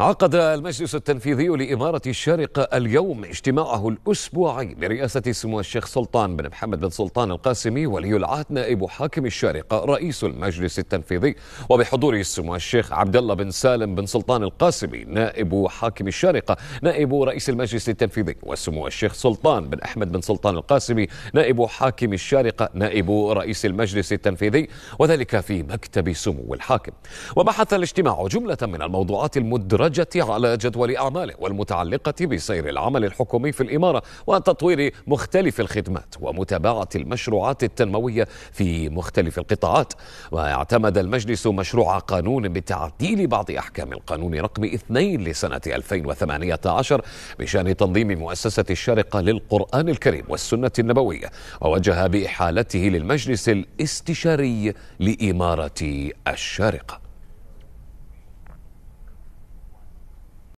عقد المجلس التنفيذي لإمارة الشارقة اليوم اجتماعه الأسبوعي برئاسة سمو الشيخ سلطان بن محمد بن سلطان القاسمي ولي العهد نائب حاكم الشارقة رئيس المجلس التنفيذي وبحضور سمو الشيخ عبد الله بن سالم بن سلطان القاسمي نائب حاكم الشارقة نائب رئيس المجلس التنفيذي وسمو الشيخ سلطان بن أحمد بن سلطان القاسمي نائب حاكم الشارقة نائب رئيس المجلس التنفيذي وذلك في مكتب سمو الحاكم وبحث الاجتماع جملة من الموضوعات المدرة المدرجة على جدول أعماله والمتعلقة بسير العمل الحكومي في الإمارة وتطوير مختلف الخدمات ومتابعة المشروعات التنموية في مختلف القطاعات واعتمد المجلس مشروع قانون بتعديل بعض أحكام القانون رقم 2 لسنة 2018 بشأن تنظيم مؤسسة الشارقة للقرآن الكريم والسنة النبوية ووجه بإحالته للمجلس الاستشاري لإمارة الشارقة